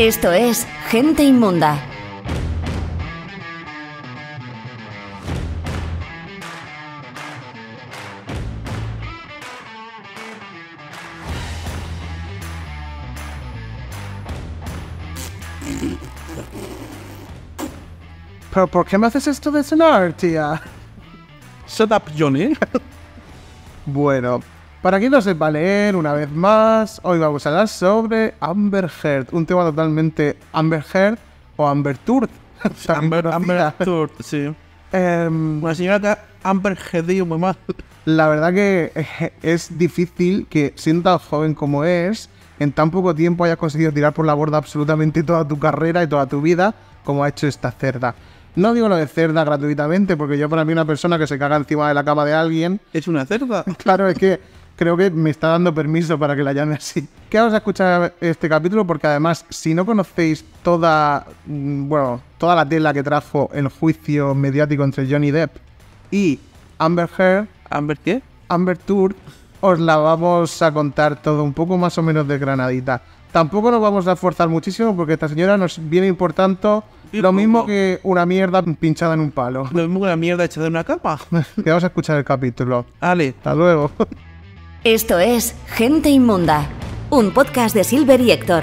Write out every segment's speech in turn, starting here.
Esto es Gente Inmunda. ¿Pero por qué me haces esto de cenar, tía? Shut up, Johnny. bueno, para quien no sepa leer, una vez más, hoy vamos a hablar sobre Amber Heard, un tema totalmente Amber Heard o Amber Turd. Amber, Amber Turd, sí. Em, una señora que Amber Heard muy mal. La verdad que es difícil que, siendo tan joven como es, en tan poco tiempo hayas conseguido tirar por la borda absolutamente toda tu carrera y toda tu vida, como ha hecho esta cerda. No digo lo de cerda gratuitamente, porque yo para mí una persona que se caga encima de la cama de alguien... Es una cerda. Claro, es que creo que me está dando permiso para que la llame así. ¿Qué vamos a escuchar este capítulo? Porque además, si no conocéis toda, mm, bueno, toda la tela que trajo el juicio mediático entre Johnny Depp y Amber Heard. ¿Amber qué? Amber Tour, os la vamos a contar todo un poco más o menos de granadita. Tampoco nos vamos a esforzar muchísimo porque esta señora nos viene importante lo mismo que una mierda pinchada en un palo. Lo mismo que una mierda echada en una capa. que vamos a escuchar el capítulo. Ale. Hasta luego. Esto es Gente Inmunda, un podcast de Silver y Héctor.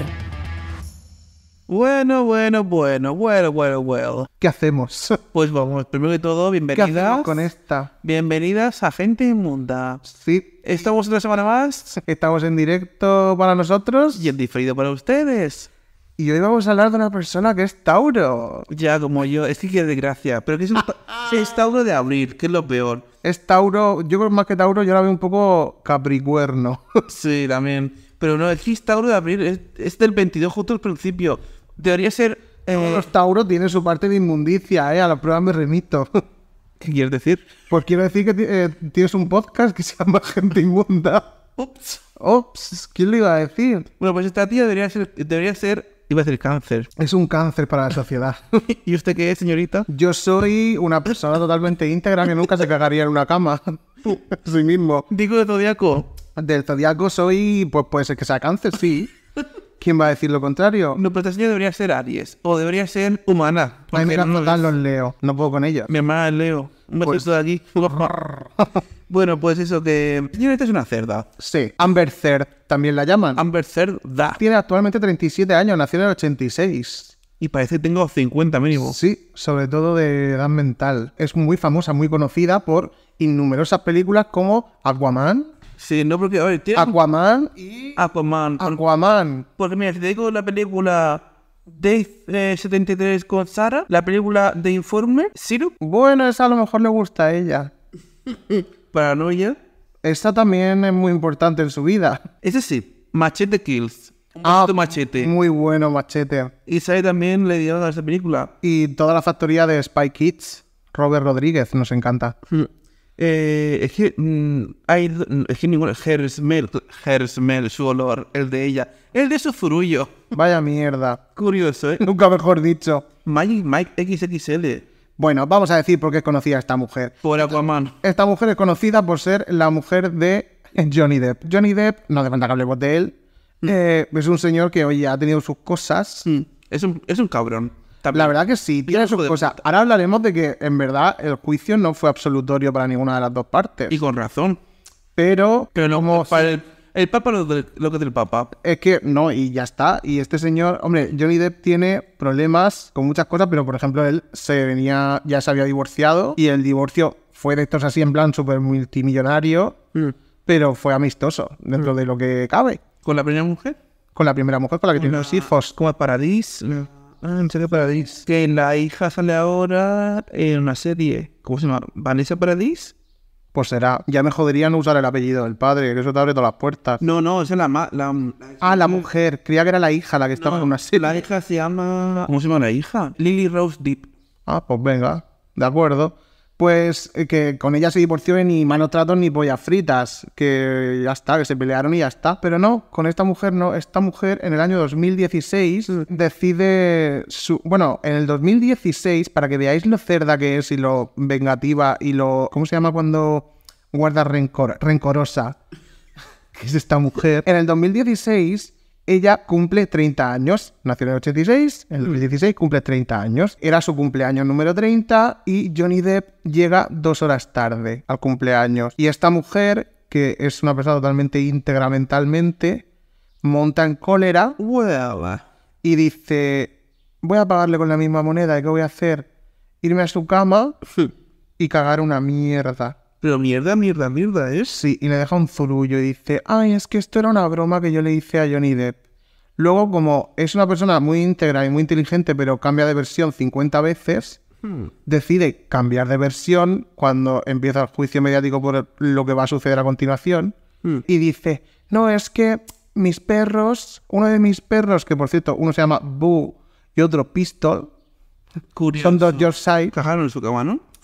Bueno, bueno, bueno, bueno, bueno, bueno. ¿Qué hacemos? Pues vamos, primero que todo, bienvenidas. con esta? Bienvenidas a Gente Inmunda. Sí. Estamos otra semana más. Estamos en directo para nosotros. Y en diferido para ustedes. Y hoy vamos a hablar de una persona que es Tauro. Ya, como yo. Es que qué desgracia. Pero que es, un... es Tauro de abril, que es lo peor es Tauro, yo creo más que Tauro, yo la veo un poco Capricuerno. sí, también. Pero no, el Tauro de abril es, del 22 justo al principio. Debería ser... Eh, los Tauro tiene su parte de inmundicia, ¿eh? A la prueba me remito. ¿Qué quieres decir? Pues quiero decir que eh, tienes un podcast que se llama Gente Inmunda. Ups. Ups, ¿quién le iba a decir? Bueno, pues esta tía debería ser, debería ser iba a decir cáncer. Es un cáncer para la sociedad. ¿Y usted qué es, señorita? Yo soy una persona totalmente íntegra que nunca se cagaría en una cama. Uh. sí mismo. Digo de zodiaco. Del zodiaco soy, pues puede ser que sea cáncer, sí. ¿Quién va a decir lo contrario? No, pero señora debería ser Aries. O debería ser humana. Ay, mira, no dan los Leo. No puedo con ella. Mi hermana es Leo. Un besito pues- de aquí. Bueno, pues eso que. Señor, esta es una cerda. Sí, Amber Cerd también la llaman. Amber Cerda. Tiene actualmente 37 años, nació en el 86. Y parece que tengo 50 mínimo. Sí, sobre todo de edad mental. Es muy famosa, muy conocida por innumerosas películas como Aquaman. Sí, no, porque, tiene... Aquaman y. Aquaman. Aquaman. Porque mira, si te digo la película Dave 73 eh, con Sarah. la película de Informe, Sirup. Bueno, esa a lo mejor le gusta a ella. Paranoia. Esta también es muy importante en su vida. Ese sí, Machete Kills. Un ah, machete. Muy bueno, machete. Y sale también le dio a esta película. Y toda la factoría de Spy Kids, Robert Rodríguez, nos encanta. Hmm. Eh, es que mm, hay, mm, es que ningún smell, su olor, el de ella, el de su furullo. Vaya mierda. Curioso, ¿eh? Nunca mejor dicho. Magic Mike XXL. Bueno, vamos a decir por qué es conocida esta mujer. Por Aquaman. Esta mujer es conocida por ser la mujer de Johnny Depp. Johnny Depp, no hace falta que hablemos de él, mm. eh, es un señor que, oye, ha tenido sus cosas. Mm. Es, un, cabrón. La verdad que sí, tiene sus cosas. Ahora hablaremos de que, en verdad, el juicio no fue absolutorio para ninguna de las dos partes. Y con razón. Pero, Pero no, el Papa lo, que es el Papa. Es que no, y ya está. Y este señor, hombre, Johnny Depp tiene problemas con muchas cosas, pero por ejemplo, él se venía, ya se había divorciado y el divorcio fue de estos así en plan súper multimillonario, mm. pero fue amistoso dentro mm. de lo que cabe. ¿Con la primera mujer? Con la primera mujer con la que tiene los ah, hijos. Como Paradis. Mm. Ah, en serio, Paradis. Que la hija sale ahora en una serie. ¿Cómo se llama? ¿Vanessa Paradis? pues será. Ya me jodería no usar el apellido del padre, que eso te abre todas las puertas. No, no, esa es la, la, la Ah, la mujer. Creía que era la hija la que estaba en una serie. La hija se llama. ¿Cómo se llama la hija? Lily Rose Deep. Ah, pues venga, de acuerdo pues eh, que con ella se divorció ni malos tratos ni pollas fritas, que ya está, que se pelearon y ya está. Pero no, con esta mujer no. Esta mujer en el año 2016 decide su... Bueno, en el 2016, para que veáis lo cerda que es y lo vengativa y lo... ¿Cómo se llama cuando guarda rencor? Rencorosa. que es esta mujer. En el 2016 ella cumple 30 años, nació en el 86, en el 2016 mm. cumple 30 años. Era su cumpleaños número 30 y Johnny Depp llega dos horas tarde al cumpleaños. Y esta mujer, que es una persona totalmente íntegra mentalmente, monta en cólera uh. y dice, voy a pagarle con la misma moneda, y ¿qué voy a hacer? Irme a su cama y cagar una mierda pero mierda, mierda, mierda es. ¿eh? Sí, y le deja un zurullo y dice, ay, es que esto era una broma que yo le hice a Johnny Depp. Luego, como es una persona muy íntegra y muy inteligente, pero cambia de versión 50 veces, hmm. decide cambiar de versión cuando empieza el juicio mediático por lo que va a suceder a continuación. Hmm. Y dice, no, es que mis perros, uno de mis perros, que por cierto, uno se llama Boo y otro Pistol, son dos Yorkshire. Cajaron su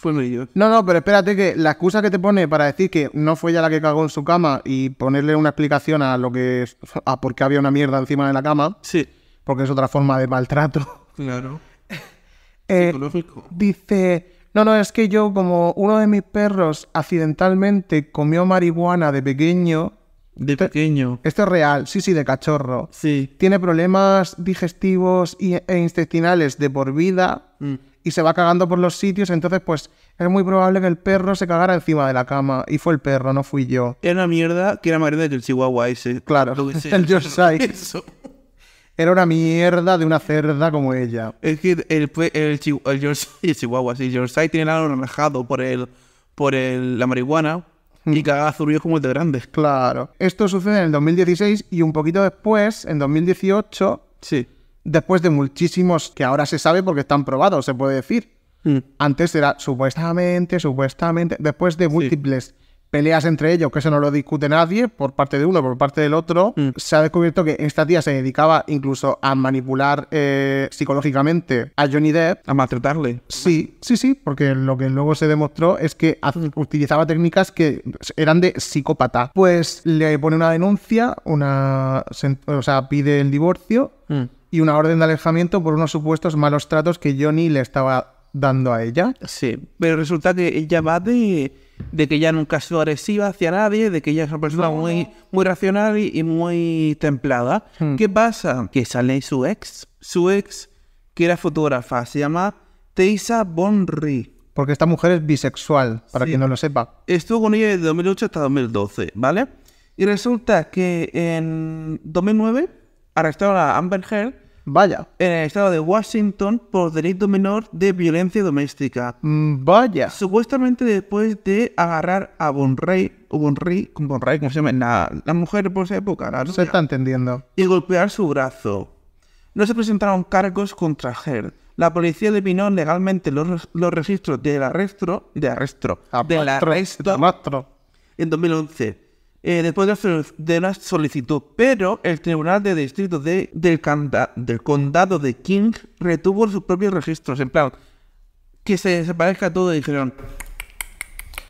no, no, pero espérate que la excusa que te pone para decir que no fue ella la que cagó en su cama y ponerle una explicación a lo que es, a por qué había una mierda encima de la cama. Sí. Porque es otra forma de maltrato. Claro. Eh, Psicológico. Dice, no, no, es que yo como uno de mis perros accidentalmente comió marihuana de pequeño, de pequeño. Esto es real, sí, sí, de cachorro. Sí. Tiene problemas digestivos e intestinales de por vida. Mm y se va cagando por los sitios, entonces pues es muy probable que el perro se cagara encima de la cama y fue el perro, no fui yo. Era una mierda que era más grande el Chihuahua ese. Claro, el Era una mierda de una cerda como ella. Es que el, el, el, el Chihuahua, sí, el Yorkshire tiene el ano por, el, por la marihuana, y mm. cagaba es como el de grandes. Claro. Esto sucede en el 2016 y un poquito después, en 2018. Sí después de muchísimos que ahora se sabe porque están probados, se puede decir. Mm. Antes era supuestamente, supuestamente, después de múltiples peleas entre ellos, que eso no lo discute nadie, por parte de uno, por parte del otro, mm. se ha descubierto que esta tía se dedicaba incluso a manipular eh, psicológicamente a Johnny Depp. A maltratarle. Sí, sí, sí, porque lo que luego se demostró es que mm. utilizaba técnicas que eran de psicópata. Pues le pone una denuncia, una, o sea, pide el divorcio y una orden de alejamiento por unos supuestos malos tratos que Johnny le estaba dando a ella. Sí, pero resulta que ella va de, que ella nunca ha sido agresiva hacia nadie, de que ella es una persona muy, muy racional y, muy templada. Hmm. ¿Qué pasa? Que sale su ex, su ex, que era fotógrafa, se llama Teisa Bonry. Porque esta mujer es bisexual, para quien no lo sepa. Estuvo con ella desde 2008 hasta 2012, ¿vale? Y resulta que en 2009 arrestaron a Amber Heard Vaya. En el estado de Washington por delito menor de violencia doméstica. Mm, vaya. Supuestamente después de agarrar a Bonrey, o Bonrey, ¿cómo se llama? La, mujer por esa época, Se está entendiendo. Y golpear su brazo. No se presentaron cargos contra Heard. La policía eliminó legalmente los, los registros del arresto, de arresto, del arresto, en 2011 eh, después de la, solicitud, pero el Tribunal de Distrito del, Condado de King retuvo sus propios registros, en plan, que se desaparezca todo y dijeron...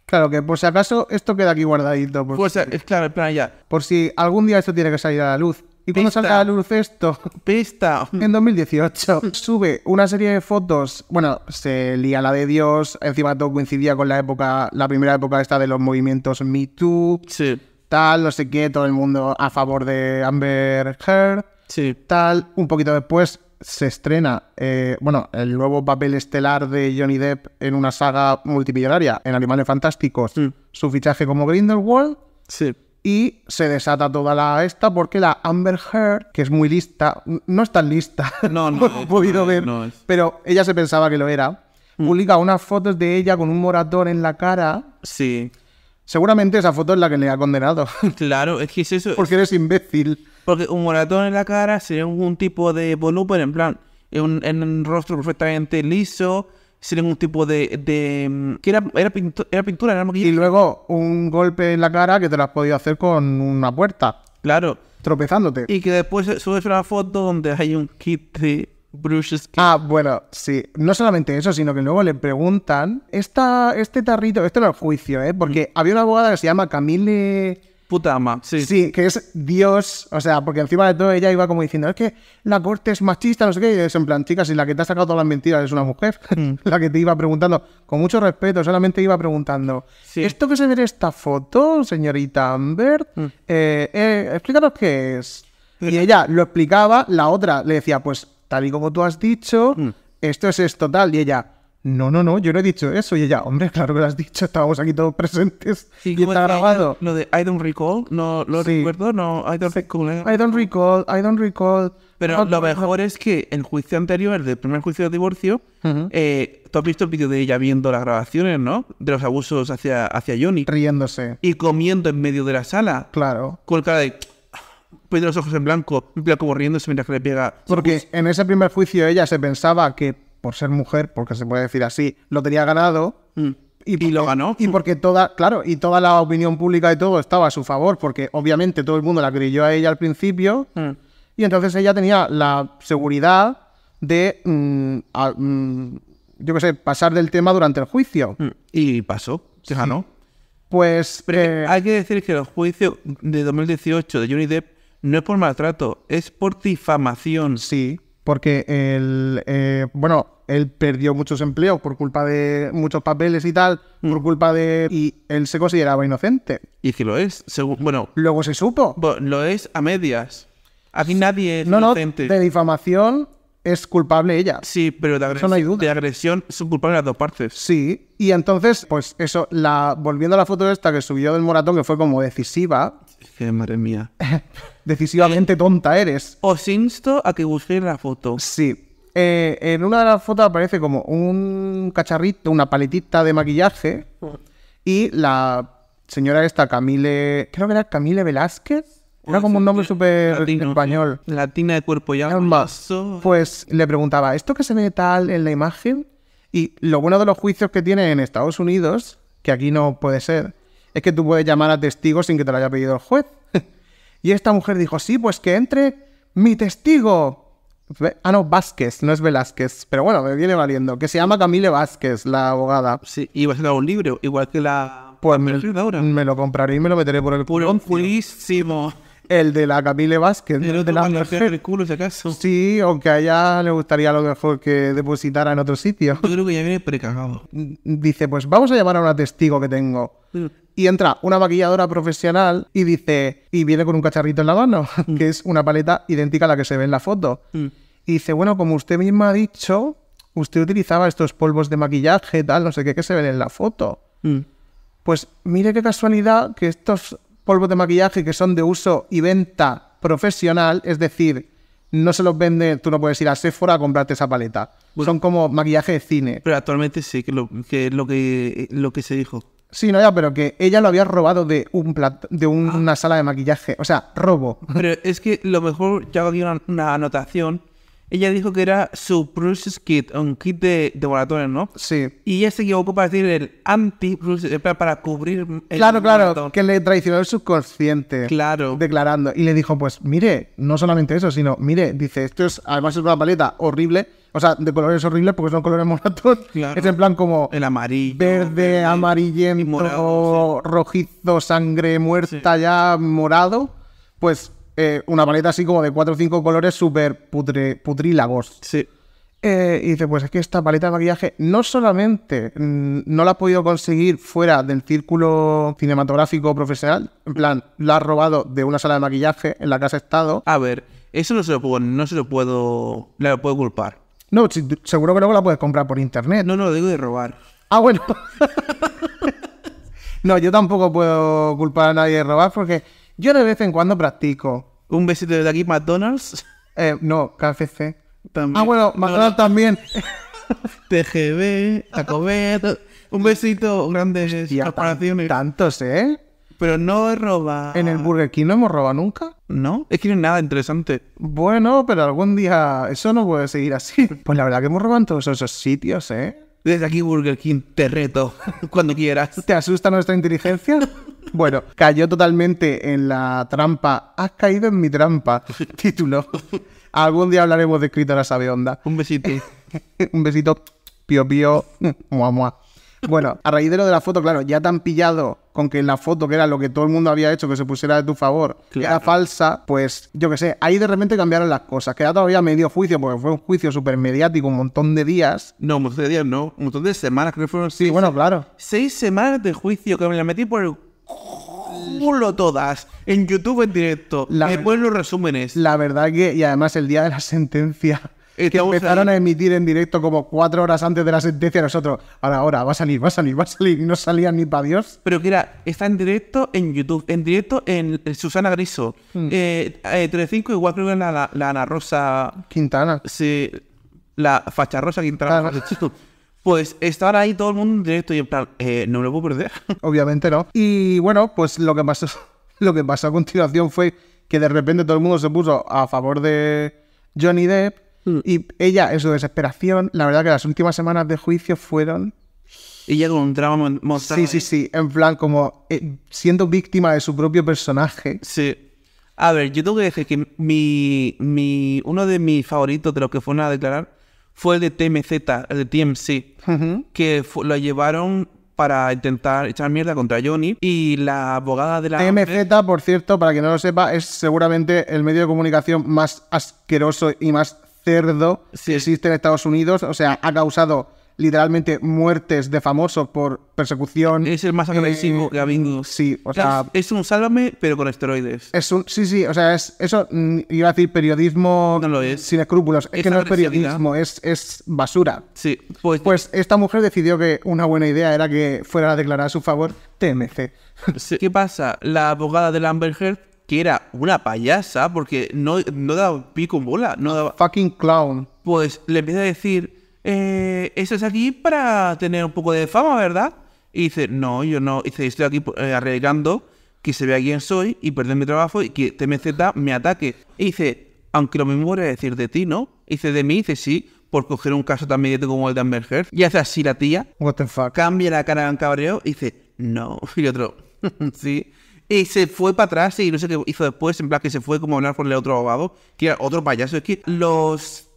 Claro, que por si acaso esto queda aquí guardadito. Por pues, eh, es claro, en plan ya. Por si algún día esto tiene que salir a la luz. ¿Y cuando salga a la luz esto? Pista. En 2018 sube una serie de fotos. Bueno, se lía la de Dios. Encima todo coincidía con la época, la primera época esta de los movimientos Me Too. Sí tal, no sé qué, todo el mundo a favor de Amber Heard, tal. Un poquito después se estrena, eh, bueno, el nuevo papel estelar de Johnny Depp en una saga multimillonaria, en Animales Fantásticos, mm. su fichaje como Grindelwald. Sí. Y se desata toda la esta porque la Amber Heard, que es muy lista, no es tan lista, no, no, he podido ver, pero ella se pensaba que lo era, mm. publica unas fotos de ella con un moratón en la cara. Sí Seguramente esa foto es la que le ha condenado. Claro, es que es eso. Porque eres imbécil. Porque un moratón en la cara sería un tipo de volumen, en plan, en un, rostro perfectamente liso, sería un tipo de. de mm, que era, era pintura, era Y luego un golpe en la cara que te lo has podido hacer con una puerta. Claro. Tropezándote. Y que después subes una foto donde hay un kit de Ah, bueno, sí. No solamente eso, sino que luego le preguntan, esta, este tarrito, esto era el juicio, ¿eh? Porque mm. había una abogada que se llama Camille... Putama, sí. Sí, que es Dios, o sea, porque encima de todo ella iba como diciendo, es que la corte es machista, no sé qué, y es en plan, chicas, si la que te ha sacado todas las mentiras es una mujer, mm. la que te iba preguntando, con mucho respeto, solamente iba preguntando, ¿esto que se ve en esta foto, señorita Amber? Mm. Eh, eh, explícanos qué es. Y ella lo explicaba, la otra le decía, pues tal y como tú has dicho, mm. esto es esto, tal. Y ella, no, no, no, yo no he dicho eso. Y ella, hombre, claro que lo has dicho, estábamos aquí todos presentes. y está grabado. Lo de I don't recall, no lo recuerdo, no, I don't recall. ¿eh? I don't recall, I don't recall. Pero ah, lo mejor es que el juicio anterior, el del primer juicio de divorcio, eh, tú has visto el vídeo de ella viendo las grabaciones, ¿no? De los abusos hacia, hacia Johnny. Riéndose. Y comiendo en medio de la sala. Claro. Con el cara de poniendo los ojos en blanco, como riéndose mientras que le pega. Porque en ese primer juicio ella se pensaba que por ser mujer, porque se puede decir así, lo tenía ganado. Mm. Y, lo ganó. Y porque toda, claro, y toda la opinión pública y todo estaba a su favor, porque obviamente todo el mundo la creyó a ella al principio. Mm. Y entonces ella tenía la seguridad de, mm, yo qué sé, pasar del tema durante el juicio. Y pasó, se ganó. Pues. Eh, hay que decir que el juicio de 2018 de Johnny Depp no es por maltrato, es por difamación. Sí, porque él, eh, bueno, él perdió muchos empleos por culpa de muchos papeles y tal, mm. por culpa de... Y él se consideraba inocente. Y si lo es, según... Bueno... Luego se supo. Lo es a medias. Aquí nadie es inocente. No, de difamación es culpable ella. Sí, pero de, agresión, de agresión son culpables las dos partes. Sí, y entonces, pues eso, la volviendo a la foto esta que subió del Moratón, que fue como decisiva, ¡Qué madre mía. Decisivamente tonta eres. Os insto a que busquéis la foto. Sí. Eh, en una de las fotos aparece como un cacharrito, una paletita de maquillaje. Y la señora esta, Camille. Creo que era Camille Velázquez. Era como un nombre súper español. Latina de cuerpo ya. Más. Pues le preguntaba, ¿esto que se ve tal en la imagen? Y lo bueno de los juicios que tiene en Estados Unidos, que aquí no puede ser, es que tú puedes llamar a testigos sin que te lo haya pedido el juez. y esta mujer dijo, sí, pues que entre mi testigo. Ah, no, Vázquez, no es Velázquez, pero bueno, me viene valiendo, que se llama Camille Vázquez, la abogada. Sí, y va a ser un libro, igual que la... Pues me, me lo compraré y me lo meteré por el... Puro, un el de la Camille Vázquez. El de la mujer. culo, si acaso. Sí, aunque a ella le gustaría lo mejor que depositara en otro sitio. Yo creo que ya viene precagado. Mm, dice, pues vamos a llamar a una testigo que tengo. Y entra una maquilladora profesional y dice, y viene con un cacharrito en la mano, mm. que es una paleta idéntica a la que se ve en la foto. Mm. Y dice, bueno, como usted misma ha dicho, usted utilizaba estos polvos de maquillaje, tal, no sé qué, que se ven en la foto. Pues mire qué casualidad que estos polvos de maquillaje que son de uso y venta profesional, es decir, no se los vende, tú no puedes ir a Sephora a comprarte esa paleta. son como maquillaje de cine. Pero actualmente sí, que lo que, lo que, lo que se dijo. Sí, no, ya, pero que ella lo había robado de un de ah. una sala de maquillaje. O sea, robo. Pero es que lo mejor, ya hago aquí una anotación ella dijo que era su Bruce's Kit, un kit de, de moratones, ¿no? Sí. Y ella se equivocó para decir el anti Bruce, para, cubrir el Claro, claro, que le traicionó el subconsciente. Claro. Declarando. Y le dijo, pues mire, no solamente eso, sino, mire, dice, esto es, además es una paleta horrible. O sea, de colores horribles porque son colores moratón. Es en plan como. El amarillo. Verde, amarillento, rojizo, sangre muerta ya, morado. Pues eh, una paleta así como de 4 o 5 colores súper putrílagos. Sí. Eh, y dice, pues es que esta paleta de maquillaje no solamente mm, no la has podido conseguir fuera del círculo cinematográfico profesional, en plan, la has robado de una sala de maquillaje en la que has estado. A ver, eso no se lo puedo, no se lo puedo, puedo culpar. No, seguro que luego la puedes comprar por internet. No, no, lo digo de robar. Ah, bueno. no, yo tampoco puedo culpar a nadie de robar porque yo de vez en cuando practico. ¿Un besito desde aquí, McDonald's? Eh, no, KFC. También. Ah, bueno, McDonald's también. TGB, Taco Bell. Un besito, grandes Hostia, Tantos, ¿eh? Pero no he robado. ¿En el Burger King no hemos robado nunca? No, es que no es nada interesante. Bueno, pero algún día eso no puede seguir así. Pues la verdad que hemos robado en todos esos sitios, ¿eh? Desde aquí, Burger King, te reto, cuando quieras. ¿Te asusta nuestra inteligencia? Bueno, cayó totalmente en la trampa. Has caído en mi trampa. Título. Algún día hablaremos de escritora onda. Un besito. Un besito. Pío, pío. Mua, Bueno, a raíz de lo de la foto, claro, ya tan pillado con que en la foto, que era lo que todo el mundo había hecho, que se pusiera de tu favor, era falsa, pues yo qué sé, ahí de repente cambiaron las cosas. Queda todavía medio juicio, porque fue un juicio súper mediático, un montón de días. No, un montón de días no, un montón de semanas, creo que fueron. Sí, bueno, claro. Seis semanas de juicio que me la metí por el culo todas en YouTube en directo. Después los resúmenes. La verdad que, y además el día de la sentencia. que empezaron a emitir en directo como cuatro horas antes de la sentencia nosotros. Ahora, ahora, va a salir, va a salir, va a salir. Y no salían ni para Dios. Pero que era, está en directo en YouTube, en directo en Susana Griso. Hmm. Eh, 35 eh, igual creo que la, la, Ana Rosa... Quintana. Sí, la facha Rosa Quintana pues estaba ahí todo el mundo en directo y en plan, eh, no me lo puedo perder. Obviamente no. Y bueno, pues lo que pasó, lo que pasó a continuación fue que de repente todo el mundo se puso a favor de Johnny Depp mm. y ella en su desesperación, la verdad que las últimas semanas de juicio fueron... Ella con un drama monstruoso. Sí, sí, sí, en plan como eh, siendo víctima de su propio personaje. Sí. A ver, yo tengo que decir que mi, mi, uno de mis favoritos de los que fueron a declarar fue el de TMZ, el de TMC, que lo llevaron para intentar echar mierda contra Johnny y la abogada de la... TMZ, por cierto, para quien no lo sepa, es seguramente el medio de comunicación más asqueroso y más cerdo que existe en Estados Unidos. O sea, ha causado literalmente muertes de famosos por persecución. Es el más agresivo, eh, ha habido. Sí, o sea. Es un sálvame, pero con esteroides. Es un. Sí, sí, o sea, es eso. Mm, iba a decir periodismo. Sin escrúpulos. Es, que no es periodismo, es, es basura. Sí, pues. Pues esta mujer decidió que una buena idea era que fuera a declarar a su favor TMC. ¿Qué pasa? La abogada de Amber Heard que era una payasa porque no, no daba pico en bola. No Fucking clown. Pues le empieza a decir eh, eso es aquí para tener un poco de fama, ¿verdad? Y dice, no, yo no, dice, estoy aquí eh, arreglando, que se vea quién soy y perder mi trabajo y que TMZ me ataque. Y dice, aunque lo mismo voy a decir de ti, ¿no? Y dice, de mí, dice, sí, por coger un caso tan mediático como el de Amber Heard. Y hace así la tía. What the fuck? Cambia la cara en cabreo y dice, no. Y otro, sí. Y se fue para atrás y no sé qué hizo después, en plan que se fue como a hablar con el otro abogado, que era otro payaso. Es que los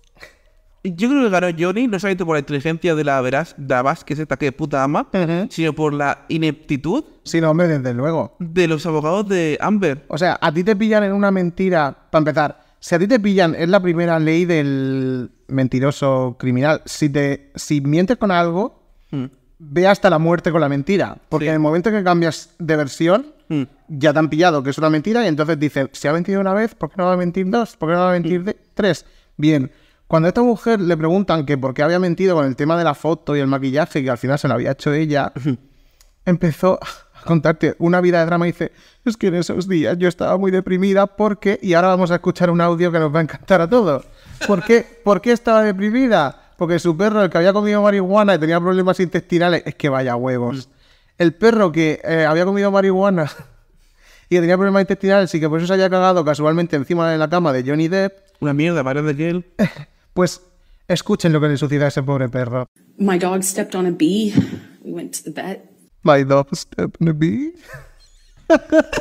yo creo que ganó Johnny, no solamente por la inteligencia de la Veraz, Davas, que es esta que puta ama, sino por la ineptitud. Sí, hombre, desde luego. De los abogados de Amber. O sea, a ti te pillan en una mentira, para empezar. Si a ti te pillan, es la primera ley del mentiroso criminal. Si te si mientes con algo, mm. ve hasta la muerte con la mentira. Porque en el momento que cambias de versión, mm. ya te han pillado que es una mentira. Y entonces dicen, si ha mentido una vez, ¿por qué no va a mentir dos? ¿Por qué no va a mentir tres? Bien cuando a esta mujer le preguntan que por qué había mentido con el tema de la foto y el maquillaje, que al final se lo había hecho ella, empezó a contarte una vida de drama y dice, es que en esos días yo estaba muy deprimida porque, y ahora vamos a escuchar un audio que nos va a encantar a todos. ¿Por qué, estaba deprimida? Porque su perro, el que había comido marihuana y tenía problemas intestinales, es que vaya huevos. Mm. El perro que eh, había comido marihuana y tenía problemas intestinales y que por eso se había cagado casualmente encima de la cama de Johnny Depp. Una mierda, varios de gel. Pues escuchen lo que le sucedió a ese pobre perro. My dog stepped on a bee. We went to the vet. My dog stepped on a bee.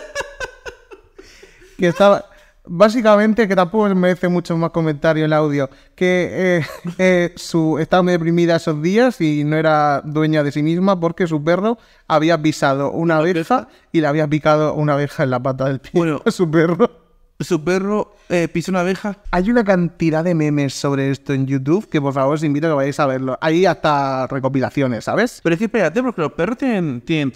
que estaba básicamente, que tampoco merece mucho más comentario el audio, que eh, eh, su, estaba muy deprimida esos días y no era dueña de sí misma porque su perro había pisado una abeja y le había picado una abeja en la pata del pie bueno, su perro. Su perro eh, piso una abeja. Hay una cantidad de memes sobre esto en YouTube que por favor os invito a que vayáis a verlo. Hay hasta recopilaciones, ¿sabes? Pero es que espérate, porque los perros tienen, tienen,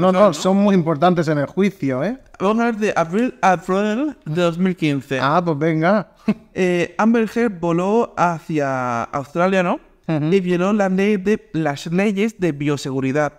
No, no, son muy importantes en el juicio, ¿eh? Vamos a ver de abril a de 2015. Ah, pues venga. eh, Amber Heard voló hacia Australia, ¿no? Y violó la ley de, las leyes de bioseguridad.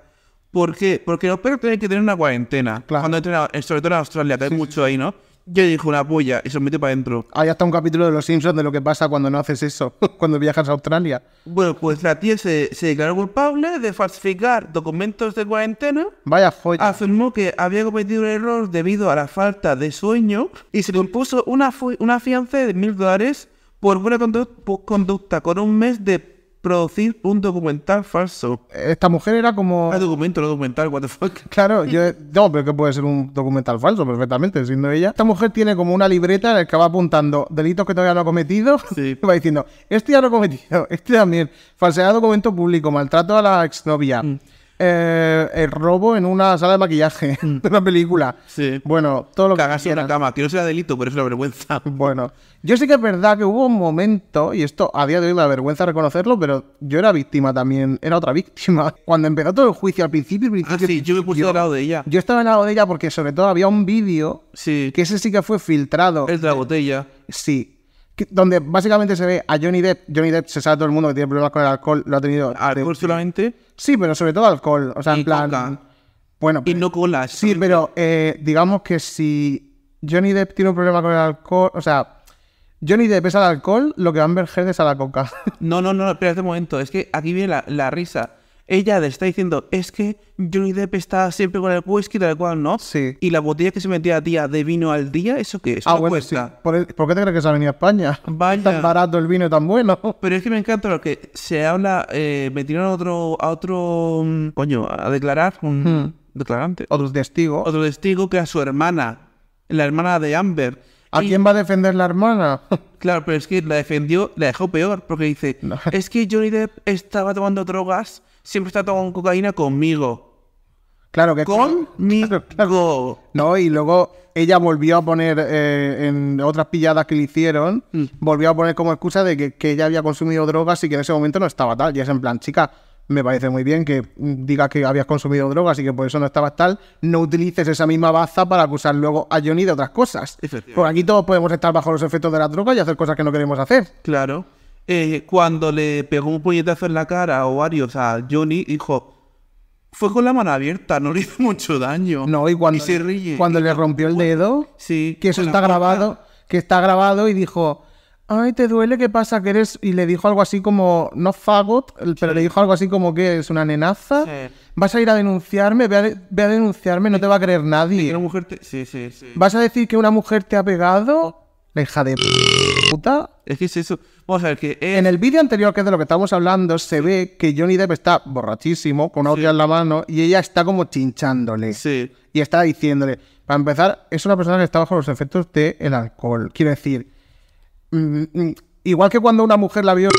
¿Por qué? Porque los perros tienen que tener una cuarentena. Claro. Cuando entran, sobre todo en Australia, que hay mucho ahí, ¿no? Yo dije una polla y se metió para adentro. ahí está un capítulo de Los Simpsons de lo que pasa cuando no haces eso, cuando viajas a Australia. Bueno, pues la tía se, se declaró culpable de falsificar documentos de cuarentena. Vaya folla. Afirmó que había cometido un error debido a la falta de sueño y se le impuso una, una fianza de mil dólares por buena conducta con un mes de producir un documental falso. Esta mujer era como. Ah, documento, no documental, what the fuck. Claro, yo. No, pero que puede ser un documental falso perfectamente, siendo ella. Esta mujer tiene como una libreta en la que va apuntando delitos que todavía no ha cometido. Y va diciendo, este ya lo he cometido, este también. Falsedad documento público, maltrato a la exnovia. Mm. Eh, el robo en una sala de maquillaje de una película. Sí. Bueno, todo lo que que en la cama, que no sea delito, pero es una vergüenza. Bueno, yo sí que es verdad que hubo un momento, y esto a día de hoy la vergüenza reconocerlo, pero yo era víctima también, era otra víctima. Cuando empezó todo el juicio, al principio, al ah, sí, yo me puse al lado de ella. Yo estaba al lado de ella porque sobre todo había un vídeo que ese sí que fue filtrado. El de la eh, botella. Sí, donde básicamente se ve a Johnny Depp. Johnny Depp se sabe todo el mundo que tiene problemas con el alcohol, lo ha tenido. ¿Alcohol solamente? Sí, pero sobre todo alcohol. O sea, en plan. Bueno. Y no cola. Sí, pero eh, digamos que si Johnny Depp tiene un problema con el alcohol. O sea, Johnny Depp es al alcohol, lo que a Heard es a la coca. No, no, no, espera este momento. Es que aquí viene la risa ella le está diciendo, es que Johnny Depp está siempre con el whisky, tal cual, ¿no? Sí. Y la botella que se metía a día de vino al día, ¿eso qué es? Ah, bueno, ¿Por, qué te crees que se ha venido a España? Vaya. Tan barato el vino tan bueno. Pero es que me encanta lo que se habla, eh, metieron a otro, a otro, mm, coño, a declarar un hmm. declarante. Otro testigo. Otro testigo que a su hermana, la hermana de Amber. ¿A quién va a defender la hermana? claro, pero es que la defendió, la dejó peor, porque dice, es que Johnny Depp estaba tomando drogas siempre está tomando cocaína conmigo. Claro que conmigo. No, y luego ella volvió a poner eh, en otras pilladas que le hicieron, mm. volvió a poner como excusa de que, que, ella había consumido drogas y que en ese momento no estaba tal. Y es en plan, chica, me parece muy bien que digas que habías consumido drogas y que por eso no estabas tal. No utilices esa misma baza para acusar luego a Johnny de otras cosas. Por aquí todos podemos estar bajo los efectos de las drogas y hacer cosas que no queremos hacer. Claro. Eh, cuando le pegó un puñetazo en la cara o varios a Johnny, dijo, fue con la mano abierta, no le hizo mucho daño. No, y cuando, se ríe, cuando le rompió el dedo, que eso está grabado, que está grabado y dijo, ay, te duele, ¿qué pasa? Que eres... Y le dijo algo así como, no fagot, pero le dijo algo así como que es una nenaza. Vas a ir a denunciarme, ve a, denunciarme, no te va a creer nadie. Vas a decir que una mujer te ha pegado la hija de puta. Es que eso. Vamos a ver que. En el vídeo anterior, que es de lo que estamos hablando, se ve que Johnny Depp está borrachísimo, con una sí. en la mano, y ella está como chinchándole. Sí. Y está diciéndole. Para empezar, es una persona que está bajo los efectos del alcohol. Quiero decir. Mm, mm, igual que cuando una mujer la vio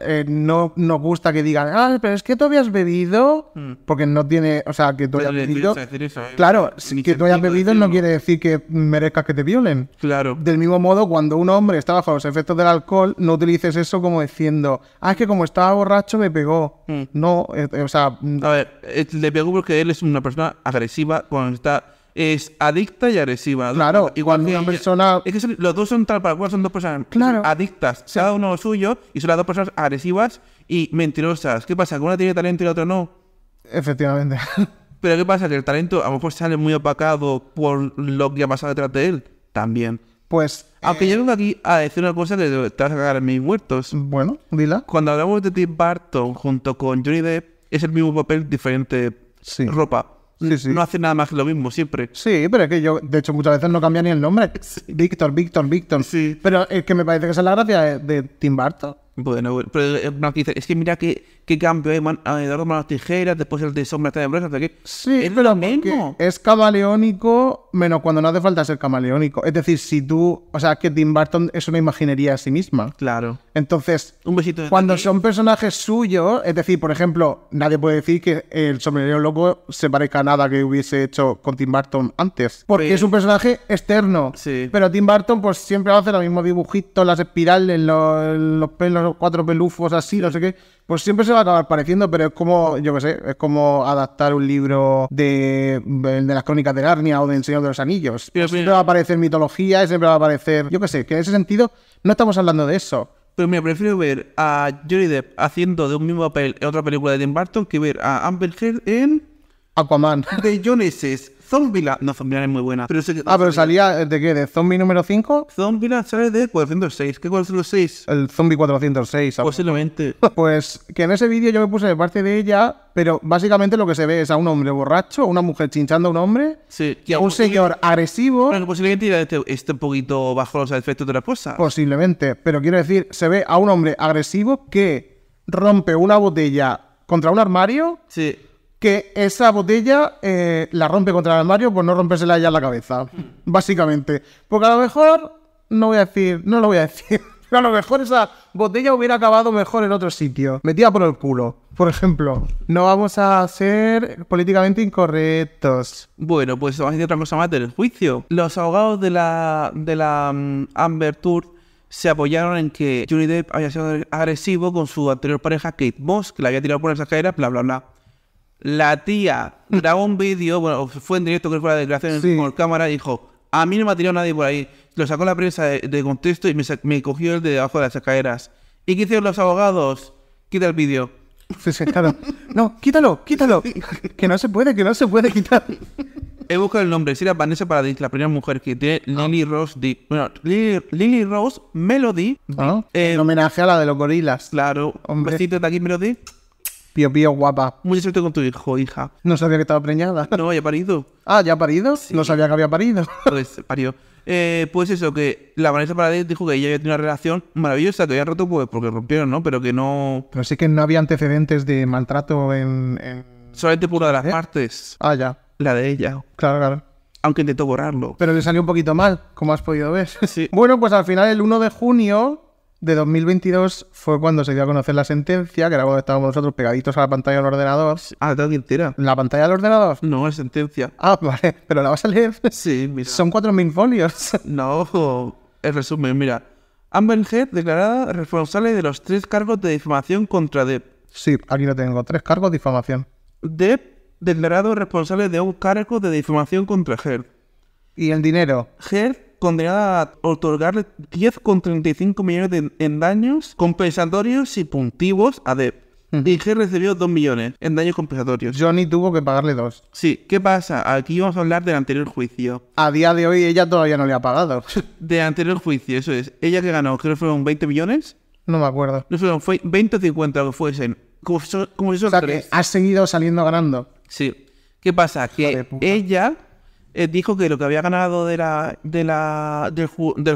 eh, no nos gusta que digan, ah, pero es que tú habías bebido, mm. porque no tiene, o sea, que tú hayas bebido. claro, que tú hayas bebido no quiere decir que merezcas que te violen. Claro. Del mismo modo, cuando un hombre está bajo los efectos del alcohol, no utilices eso como diciendo, ah, es que como estaba borracho me pegó. Mm. No, eh, eh, o sea. Mm, A ver, le pegó porque él es una persona agresiva cuando está es adicta y agresiva. Claro, igual que una persona. Es que los dos son tal para cual, son dos personas claro. adictas, sí. cada uno lo suyo, y son las dos personas agresivas y mentirosas. ¿Qué pasa? Que una tiene talento y la otra no. Efectivamente. Pero ¿qué pasa? Que el talento a lo mejor sale muy opacado por lo que ha pasado detrás de él. También. Pues. Aunque eh, yo vengo aquí a decir una cosa que te vas a cagar en mis huertos. Bueno, dila. Cuando hablamos de Tim Burton junto con Johnny Depp, es el mismo papel, diferente ropa. No hace nada más que lo mismo siempre. Sí, pero es que yo, de hecho, muchas veces no cambia ni el nombre. Víctor, Víctor, Víctor. Sí. Pero es que me parece que esa es la gracia de Tim Burton. Bueno, es que mira que qué cambio hay, man, a ah, las Tijeras, después el de Sombra está de Brujas, Sí, es lo mismo. Es camaleónico, menos cuando no hace falta ser camaleónico. Es decir, si tú... O sea, que Tim Burton es una imaginería a sí misma. Claro. Entonces, Un cuando son personajes suyos, es decir, por ejemplo, nadie puede decir que el sombrerero loco se parezca a nada que hubiese hecho con Tim Burton antes. Porque es un personaje externo. Sí. Pero Tim Burton pues siempre hace los mismos dibujitos, las espirales, los, los pelos, los cuatro pelufos, así, no sé qué pues siempre se va a acabar pareciendo, pero es como, yo qué sé, es como adaptar un libro de, las crónicas de Narnia o de El Señor de los Anillos. Pues siempre va a aparecer mitología siempre va a aparecer, yo qué sé, que en ese sentido no estamos hablando de eso. Pero pues me prefiero ver a Johnny Depp haciendo de un mismo papel en otra película de Tim Burton que ver a Amber Heard en... Aquaman. De Zombieland. No, Zombieland es muy buena. Pero Ah, pero salía eh, de qué? ¿De zombie número 5? Zombie, sale de 406. ¿Qué 406? El zombie 406. Posiblemente. Pues que en ese vídeo yo me puse de parte de ella, pero básicamente lo que se ve es a un hombre borracho, a una mujer chinchando a un hombre, Sí. un señor agresivo, Bueno, posiblemente esté, un poquito bajo los efectos de la esposa. posiblemente, pero quiero decir, se ve a un hombre agresivo que rompe una botella contra un armario Sí que esa botella eh, la rompe contra el armario por no rompérsela ya en la cabeza, hmm. básicamente. Porque a lo mejor, no voy a decir, no lo voy a decir, pero a lo mejor esa botella hubiera acabado mejor en otro sitio, metida por el culo, por ejemplo. No vamos a ser políticamente incorrectos. Bueno, pues vamos a decir otra cosa más del juicio. Los abogados de la, de la mm, Amber Tour se apoyaron en que Johnny Depp había sido agresivo con su anterior pareja Kate Moss, que la había tirado por esa escalera, bla, bla, bla. La tía grabó un vídeo, bueno, fue en directo que fue la declaración con cámara y dijo, a mí no me ha tirado nadie por ahí. Lo sacó la prensa de, contexto y me, cogió el de debajo de las escaleras. ¿Y qué hicieron los abogados? Quita el vídeo. se sí, No, quítalo, quítalo. Que no se puede, que no se puede quitar. He buscado el nombre. Si era Vanessa Paradis, la primera mujer que tiene Lily Rose Bueno, Lily, Rose Melody. Ah. Eh, en homenaje a la de los gorilas. Claro. Un besito de aquí, Melody. Pío, pío, guapa. Mucha suerte con tu hijo, hija. No sabía que estaba preñada. No, ya ha parido. Ah, ¿ya ha parido? No sabía que había parido. Pues parió. Eh, pues eso, que la Vanessa Paradis dijo que ella había tenido una relación maravillosa, que había roto pues, porque rompieron, ¿no? Pero que no... Pero sí que no había antecedentes de maltrato en... Solamente por una de las ¿Eh? partes. Ah, ya. La de ella. Claro, claro aunque intentó borrarlo. Pero le salió un poquito mal, como has podido ver. Sí. Bueno, pues al final, el 1 de junio, de 2022 fue cuando se dio a conocer la sentencia, que era cuando estábamos nosotros pegaditos a la pantalla del ordenador. Ah, tira. ¿En ¿La pantalla del ordenador? No, es sentencia. Ah, vale, pero la vas a leer. Sí, mira. Son 4.000 folios. No, es resumen, mira. Amber Heard declarada responsable de los tres cargos de difamación contra Depp. Sí, aquí lo tengo, tres cargos de difamación. Depp declarado responsable de un cargo de difamación contra Heard. ¿Y el dinero? Heard condenada a otorgarle 10,35 millones en daños compensatorios y puntivos a Depp. Y que recibió 2 millones en daños compensatorios. Johnny tuvo que pagarle 2. Sí, ¿qué pasa? Aquí vamos a hablar del anterior juicio. A día de hoy ella todavía no le ha pagado. del anterior juicio, eso es. Ella que ganó, creo que fueron 20 millones. No me acuerdo. No fueron, fue 20 o 50 lo que fuesen. Como como si son o seguido saliendo ganando. Sí. ¿Qué pasa? Que ella eh, dijo que lo que había ganado de la, de la, del,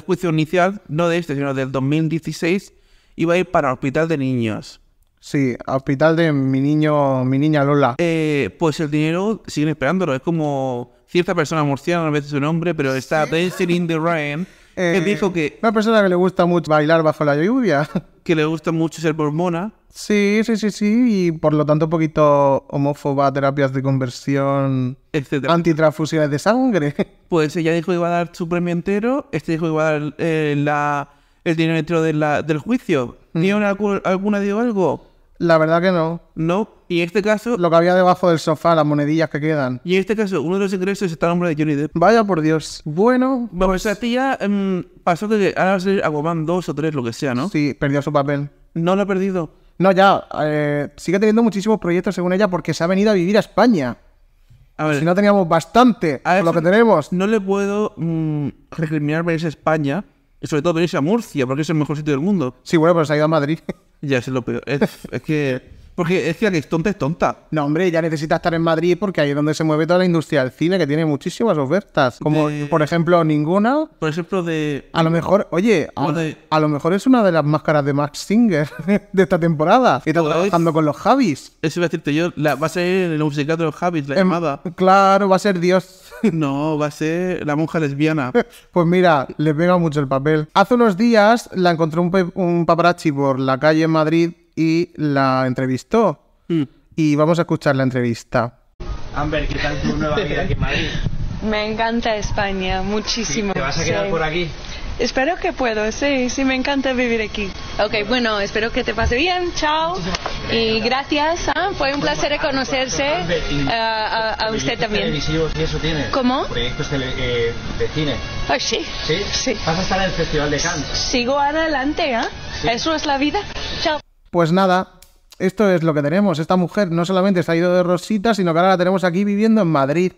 juicio inicial, no de este, sino del 2016, iba a ir para el hospital de niños. Sí, hospital de mi niño, mi niña Lola. Eh, pues el dinero siguen esperándolo. Es como cierta persona murciana, a veces su nombre, pero está Dancing in the Rain. Eh, dijo que... Una persona que le gusta mucho bailar bajo la lluvia. Que le gusta mucho ser bormona Sí, sí, sí, sí, y por lo tanto un poquito homófoba, terapias de conversión, etcétera. Antitransfusiones de sangre. Pues ella dijo que iba a dar su premio entero, este dijo que iba a dar eh, el dinero entero del juicio. ¿Ni mm. alguna dio algo? La verdad que no. No. Y en este caso. Lo que había debajo del sofá, las monedillas que quedan. Y en este caso, uno de los ingresos está el nombre de Johnny Depp. Vaya por Dios. Bueno. Pues, em, a esa tía ya pasó que ahora va a ser o tres lo que sea, ¿no? Sí, perdió su papel. No lo ha perdido. No, ya. Eh, sigue teniendo muchísimos proyectos según ella porque se ha venido a vivir a España. A ver, si no teníamos bastante a lo que tenemos. No le puedo mm, recriminar recriminar venirse a España y sobre todo venirse a Murcia porque es el mejor sitio del mundo. Sí, bueno, pero pues se ha ido a Madrid. Ya se lo peor. Es, es que porque es que la que es tonta es tonta. No, hombre, ya necesita estar en Madrid porque ahí es donde se mueve toda la industria del cine, que tiene muchísimas ofertas. Como, por ejemplo, ninguna. Por ejemplo, de. A lo mejor, oye, a, lo mejor es una de las máscaras de Max Singer de esta temporada. Y está trabajando con los Javis. Eso iba a decirte yo. va a ser el musical de los Javis, la em, llamada. Claro, va a ser Dios. no, va a ser la monja lesbiana. pues mira, le pega mucho el papel. Hace unos días la encontró un, un paparazzi por la calle en Madrid y la entrevistó. Hmm. Y vamos a escuchar la entrevista. Amber, ¿qué tal tu nueva vida aquí en Madrid? Me encanta España, muchísimo. ¿Te vas a quedar por aquí? Espero que puedo, sí, sí, me encanta vivir aquí. Ok, bueno, espero que te pase bien, chao. Y gracias, ah, fue un pues placer pues, conocerse pues, eh, a, usted también. televisivos y eso tiene? ¿Cómo? Proyectos eh, de cine. Ay, sí. ¿Sí? Sí. ¿Vas a estar en el Festival de Cannes? Sigo adelante, ¿ah? Eso es la vida. Pues nada, esto es lo que tenemos. Esta mujer no solamente se ha ido de Rosita, sino que ahora la tenemos aquí viviendo en Madrid.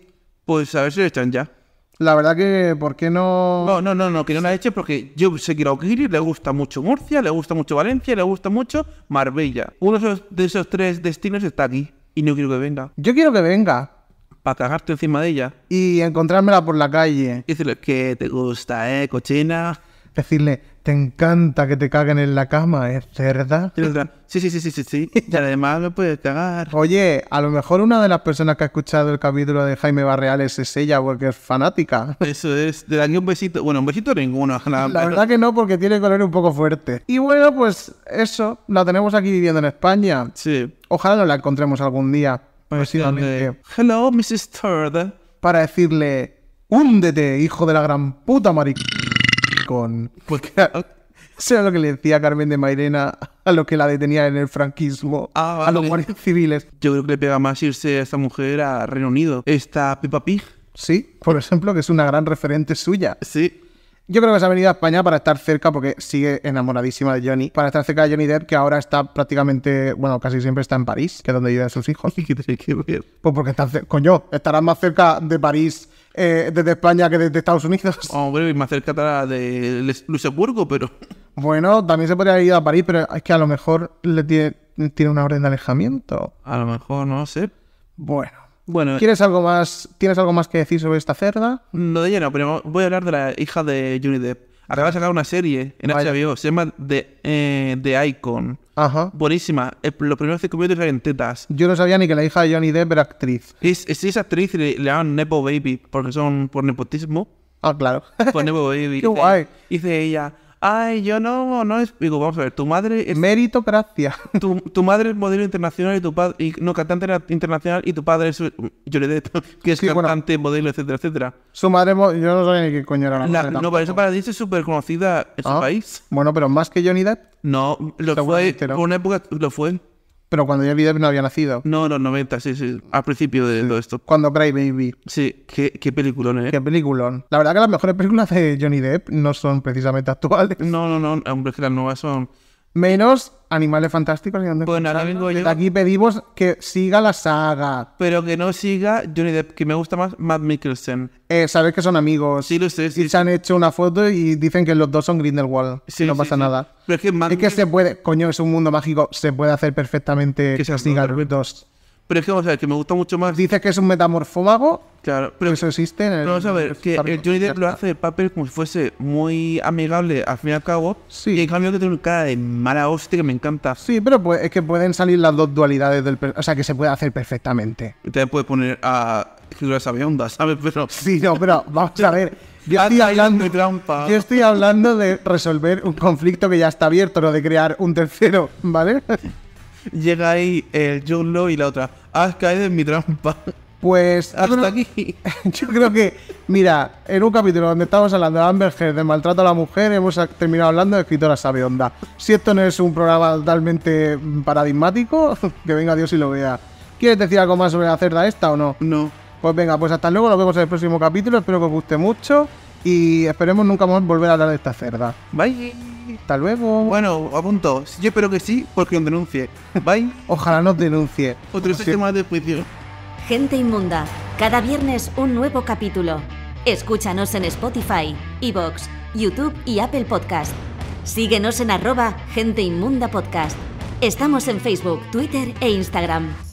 Pues a ver si lo echan ya. La verdad que, ¿por qué no...? No, no, no, no que no la eche porque yo sé que a le gusta mucho Murcia, le gusta mucho Valencia, le gusta mucho Marbella. Uno de esos, tres destinos está aquí y no quiero que venga. Yo quiero que venga. Para cagarte encima de ella. Y encontrármela por la calle. Y decirle, que te gusta, eh, cochina? decirle, te encanta que te caguen en la cama, es cerda. Sí, sí, sí, sí, sí, sí. Y además me puedes cagar. Oye, a lo mejor una de las personas que ha escuchado el capítulo de Jaime Barreales es ella, porque es fanática. Eso es, de año un besito. Bueno, un besito ninguno. La, la verdad que no, porque tiene color un poco fuerte. Y bueno, pues eso, la tenemos aquí viviendo en España. Sí. Ojalá nos la encontremos algún día. Pues Hello, Mrs. Turd. Para decirle, húndete, hijo de la gran puta maric con... Porque lo que le decía Carmen de Mairena a lo que la detenía en el franquismo, ah, a los guardias civiles. Yo creo que le pega más irse a esta mujer a Reino Unido. Esta Pipa Pig. Sí, por ejemplo, que es una gran referente suya. Sí. Yo creo que se ha venido a España para estar cerca, porque sigue enamoradísima de Johnny, para estar cerca de Johnny Depp, que ahora está prácticamente, bueno, casi siempre está en París, que es donde viven sus hijos. tiene que Pues porque está, coño, estarán más cerca de París eh, desde España que desde Estados Unidos. Hombre, y más cerca de Luxemburgo, pero. Bueno, también se podría ir a París, pero es que a lo mejor le tiene, tiene una orden de alejamiento. A lo mejor, no sé. Bueno. Bueno, eh. ¿Quieres algo más? ¿Tienes algo más que decir sobre esta cerda? No de lleno, pero voy a hablar de la hija de Johnny Depp. Acaba de sacar una serie en HBO, se llama The eh, Icon. Ajá. Buenísima. Eh, lo primero que cinco minutos tetas. Yo no sabía ni que la hija de Johnny Depp era actriz. Es, es, actriz y le, llaman Nepo Baby porque son por nepotismo. Ah, claro. Por Nepo Baby. Qué guay. Dice ella, Ay, yo no, no es. Digo, vamos a ver, tu madre es. Meritocracia. Tu, tu madre es modelo internacional y tu padre. Y, no, cantante internacional y tu padre es. dicho que es cantante, modelo, etcétera, etcétera. Su madre, yo no sabía ni qué coño era la, madre. No, pero eso para es súper conocida en su ah, país. Bueno, pero más que Johnny Depp. No, lo fue. Por una época lo fue. Pero cuando Johnny Depp no había nacido. No, los 90, sí, sí. Al principio de todo esto. Cuando Cry Baby. Sí, qué, qué peliculón, ¿eh? Qué peliculón. La verdad que las mejores películas de Johnny Depp no son precisamente actuales. No, no, no. Hombre, que las nuevas son Menos Animales Fantásticos. bueno, pues Aquí pedimos que siga la saga. Pero que no siga Johnny Depp, que me gusta más Matt Mikkelsen. Eh, Sabes que son amigos. Sí, lo sé. y se han hecho una foto y dicen que los dos son Grindelwald. Sí, no pasa nada. es que, se puede, coño, es un mundo mágico. Se puede hacer perfectamente que, que los dos. Pero es que que me gusta mucho más. Dice que es un metamorfómago. Claro, pero eso pues existe en el. Pero vamos a ver, que el Johnny lo hace de papel como si fuese muy amigable al fin y al cabo. Sí. Y en cambio que tiene una cara de mala hostia que me encanta. Sí, pero pues, es que pueden salir las dos dualidades del. O sea, que se puede hacer perfectamente. Y también puede poner a. ¿sabes? Pero. Sí, no, pero vamos a ver. Yo estoy, hablando, yo estoy hablando de resolver un conflicto que ya está abierto, no de crear un tercero, ¿vale? llega ahí el Junglo y la otra, has caído en mi trampa. Pues hasta aquí. Yo creo que, mira, en un capítulo donde estamos hablando de Amber Heard, de maltrato a la mujer, hemos terminado hablando de escritora sabe onda Si esto no es un programa totalmente paradigmático, que venga Dios y lo vea. ¿Quieres decir algo más sobre la cerda esta o no? No. Pues venga, pues hasta luego, nos vemos en el próximo capítulo, espero que os guste mucho y esperemos nunca más volver a hablar de esta cerda. Bye. Hasta luego. Bueno, apunto. Yo espero que sí, porque un denuncie. Bye. Ojalá no denuncie. Otro sistema de juicio. Gente Inmunda. Cada viernes un nuevo capítulo. Escúchanos en Spotify, Evox, YouTube y Apple Podcast. Síguenos en arroba Gente Inmunda Podcast. Estamos en Facebook, Twitter e Instagram.